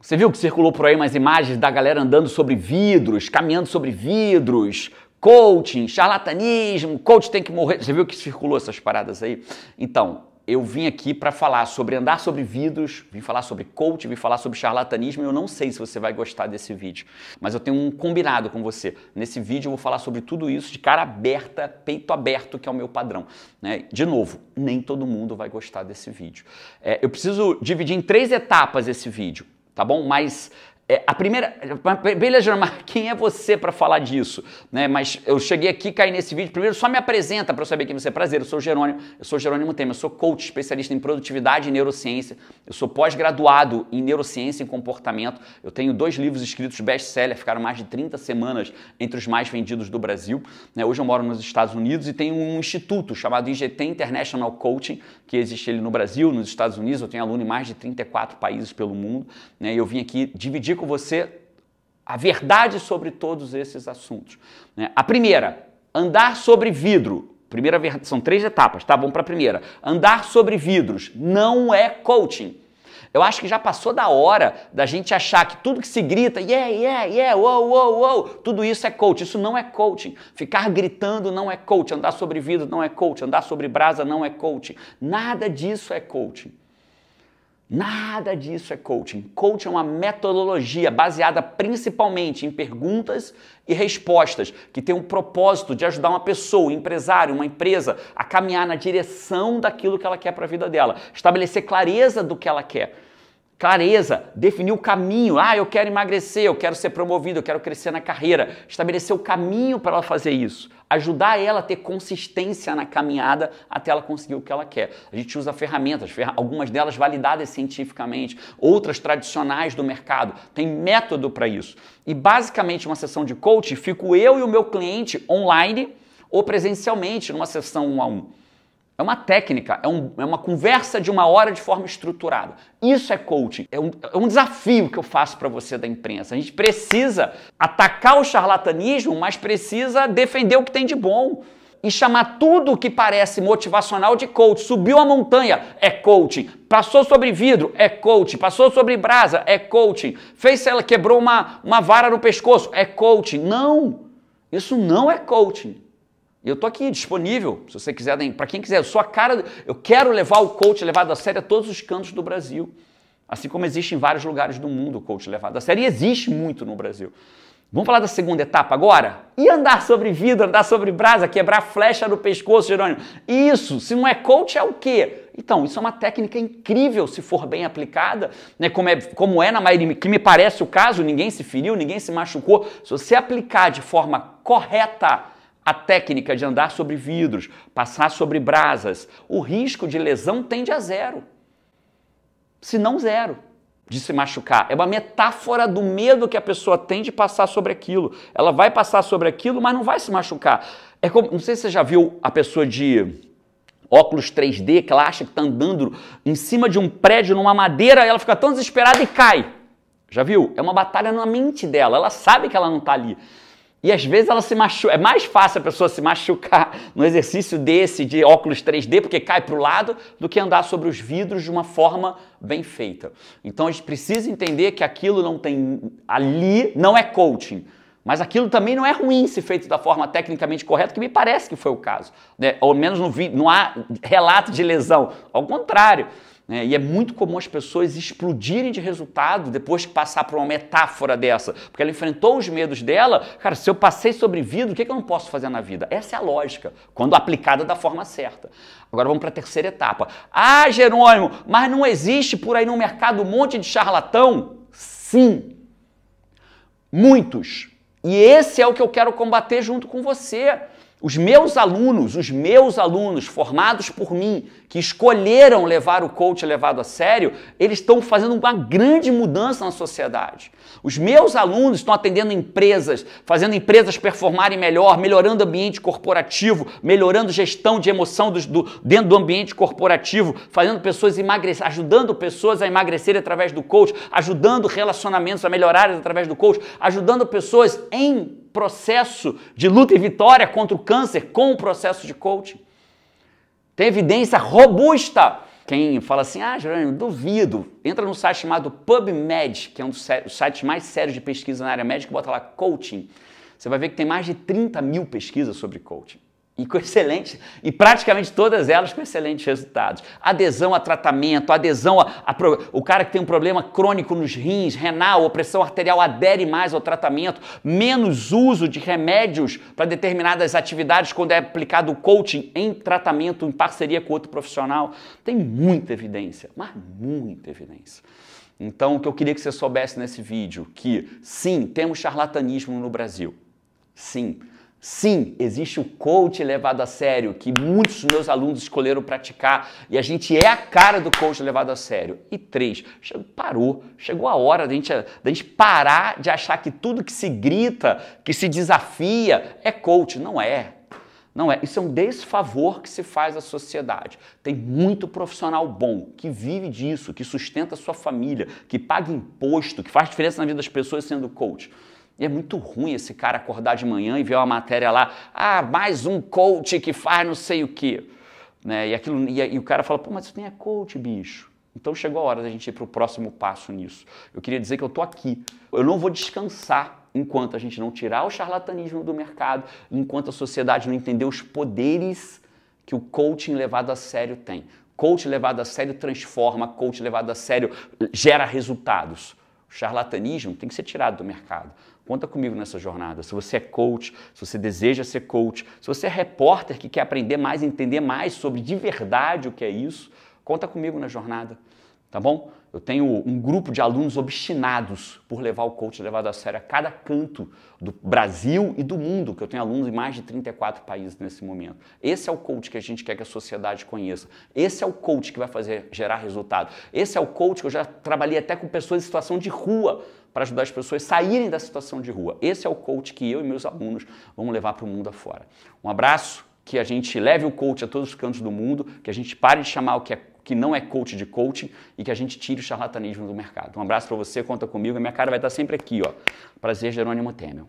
Você viu que circulou por aí umas imagens da galera andando sobre vidros, caminhando sobre vidros, coaching, charlatanismo, coach tem que morrer. Você viu que circulou essas paradas aí? Então, eu vim aqui para falar sobre andar sobre vidros, vim falar sobre coach, vim falar sobre charlatanismo. Eu não sei se você vai gostar desse vídeo, mas eu tenho um combinado com você. Nesse vídeo eu vou falar sobre tudo isso de cara aberta, peito aberto, que é o meu padrão. Né? De novo, nem todo mundo vai gostar desse vídeo. É, eu preciso dividir em três etapas esse vídeo tá bom? Mas é, a primeira. Beleza, Germar, quem é você para falar disso? Né? Mas eu cheguei aqui, caí nesse vídeo. Primeiro, só me apresenta para eu saber quem você é. Prazer, eu sou Jerônimo. Eu sou Jerônimo Temer. Eu sou coach, especialista em produtividade e neurociência. Eu sou pós-graduado em neurociência e comportamento. Eu tenho dois livros escritos best-seller, ficaram mais de 30 semanas entre os mais vendidos do Brasil. Né? Hoje eu moro nos Estados Unidos e tenho um instituto chamado IGT International Coaching, que existe ele no Brasil, nos Estados Unidos. Eu tenho aluno em mais de 34 países pelo mundo. Né? E eu vim aqui dividir com você a verdade sobre todos esses assuntos. Né? A primeira, andar sobre vidro. Primeira, são três etapas, tá? Vamos para a primeira. Andar sobre vidros não é coaching. Eu acho que já passou da hora da gente achar que tudo que se grita, yeah, yeah, yeah, wow, wow, wow, tudo isso é coaching. Isso não é coaching. Ficar gritando não é coaching. Andar sobre vidro não é coaching. Andar sobre brasa não é coaching. Nada disso é coaching. Nada disso é coaching. Coaching é uma metodologia baseada principalmente em perguntas e respostas, que tem o propósito de ajudar uma pessoa, um empresário, uma empresa a caminhar na direção daquilo que ela quer para a vida dela, estabelecer clareza do que ela quer. Clareza, definir o caminho. Ah, eu quero emagrecer, eu quero ser promovido, eu quero crescer na carreira. Estabelecer o caminho para ela fazer isso. Ajudar ela a ter consistência na caminhada até ela conseguir o que ela quer. A gente usa ferramentas, algumas delas validadas cientificamente, outras tradicionais do mercado. Tem método para isso. E basicamente, uma sessão de coaching, fico eu e o meu cliente online ou presencialmente numa sessão um a um. É uma técnica, é, um, é, uma conversa de uma hora de forma estruturada. Isso é coaching. É um, é um desafio que eu faço para você da imprensa. A gente precisa atacar o charlatanismo, mas precisa defender o que tem de bom. E chamar tudo o que parece motivacional de coach. Subiu a montanha, é coaching. Passou sobre vidro, é coaching. Passou sobre brasa, é coaching. Fez, sei quebrou uma, uma vara no pescoço, é coaching. Não! Isso não é coaching. E eu tô aqui disponível, se você quiser, né, para quem quiser. Eu sou a cara, eu quero levar o coach levado a sério a todos os cantos do Brasil. Assim como existe em vários lugares do mundo o coach levado a sério, e existe muito no Brasil. Vamos falar da segunda etapa agora? E andar sobre vidro, andar sobre brasa, quebrar flecha no pescoço, Jerônimo? Isso, se não é coach, é o quê? Então, isso é uma técnica incrível se for bem aplicada, né? Como é, como é na maioria, que me parece o caso, ninguém se feriu, ninguém se machucou. Se você aplicar de forma correta, a técnica de andar sobre vidros, passar sobre brasas, o risco de lesão tende a zero. Se não zero, de se machucar. É uma metáfora do medo que a pessoa tem de passar sobre aquilo. Ela vai passar sobre aquilo, mas não vai se machucar. É como, não sei se você já viu a pessoa de óculos 3D que ela acha que está andando em cima de um prédio, numa madeira, e ela fica tão desesperada e cai. Já viu? É uma batalha na mente dela. Ela sabe que ela não está ali. E às vezes ela se machuca. É mais fácil a pessoa se machucar no exercício desse de óculos 3D, porque cai para o lado, do que andar sobre os vidros de uma forma bem feita. Então a gente precisa entender que aquilo não tem. Ali não é coaching. Mas aquilo também não é ruim se feito da forma tecnicamente correta, que me parece que foi o caso. Né? Ou menos não, vi, não há relato de lesão. Ao contrário. Né? E é muito comum as pessoas explodirem de resultado depois que passar por uma metáfora dessa, porque ela enfrentou os medos dela. Cara, se eu passei sobre vida, o que, é que eu não posso fazer na vida? Essa é a lógica, quando aplicada da forma certa. Agora vamos para a terceira etapa. Ah, Jerônimo, mas não existe por aí no mercado um monte de charlatão? Sim, muitos. E esse é o que eu quero combater junto com você. Os meus alunos, os meus alunos formados por mim, que escolheram levar o coach levado a sério, eles estão fazendo uma grande mudança na sociedade. Os meus alunos estão atendendo empresas, fazendo empresas performarem melhor, melhorando o ambiente corporativo, melhorando gestão de emoção do, do, dentro do ambiente corporativo, fazendo pessoas emagrecer, ajudando pessoas a emagrecer através do coach, ajudando relacionamentos a melhorarem através do coach, ajudando pessoas em processo de luta e vitória contra o câncer com o processo de coaching. Tem evidência robusta. Quem fala assim, ah, Jerônimo, duvido. Entra no site chamado PubMed, que é um dos sites mais sérios de pesquisa na área médica, bota lá coaching. Você vai ver que tem mais de 30 mil pesquisas sobre coaching. E com excelente, e praticamente todas elas com excelentes resultados. Adesão a tratamento, adesão a, a o cara que tem um problema crônico nos rins, renal, opressão pressão arterial, adere mais ao tratamento, menos uso de remédios para determinadas atividades quando é aplicado o coaching em tratamento, em parceria com outro profissional. Tem muita evidência, mas muita evidência. Então, o que eu queria que você soubesse nesse vídeo, que sim, temos charlatanismo no Brasil. Sim. Sim, existe o coach levado a sério, que muitos dos meus alunos escolheram praticar, e a gente é a cara do coach levado a sério. E três, chegou, parou, chegou a hora da gente, da gente parar de achar que tudo que se grita, que se desafia, é coach. Não é. Não é. Isso é um desfavor que se faz à sociedade. Tem muito profissional bom que vive disso, que sustenta a sua família, que paga imposto, que faz diferença na vida das pessoas sendo coach. E é muito ruim esse cara acordar de manhã e ver uma matéria lá, ah, mais um coach que faz não sei o quê. Né? E, aquilo, e, e o cara fala, pô, mas isso nem é coach, bicho. Então chegou a hora da gente ir para o próximo passo nisso. Eu queria dizer que eu estou aqui. Eu não vou descansar enquanto a gente não tirar o charlatanismo do mercado, enquanto a sociedade não entender os poderes que o coaching levado a sério tem. Coach levado a sério transforma, coach levado a sério gera resultados. O charlatanismo tem que ser tirado do mercado. Conta comigo nessa jornada. Se você é coach, se você deseja ser coach, se você é repórter que quer aprender mais, entender mais sobre de verdade o que é isso, conta comigo na jornada, tá bom? Eu tenho um grupo de alunos obstinados por levar o coach levado a sério a cada canto do Brasil e do mundo, que eu tenho alunos em mais de 34 países nesse momento. Esse é o coach que a gente quer que a sociedade conheça. Esse é o coach que vai fazer gerar resultado. Esse é o coach que eu já trabalhei até com pessoas em situação de rua para ajudar as pessoas a saírem da situação de rua. Esse é o coach que eu e meus alunos vamos levar para o mundo afora. Um abraço, que a gente leve o coach a todos os cantos do mundo, que a gente pare de chamar o que é que não é coach de coaching e que a gente tire o charlatanismo do mercado. Um abraço para você, conta comigo. Minha cara vai estar sempre aqui, ó. Prazer, Jerônimo Temel.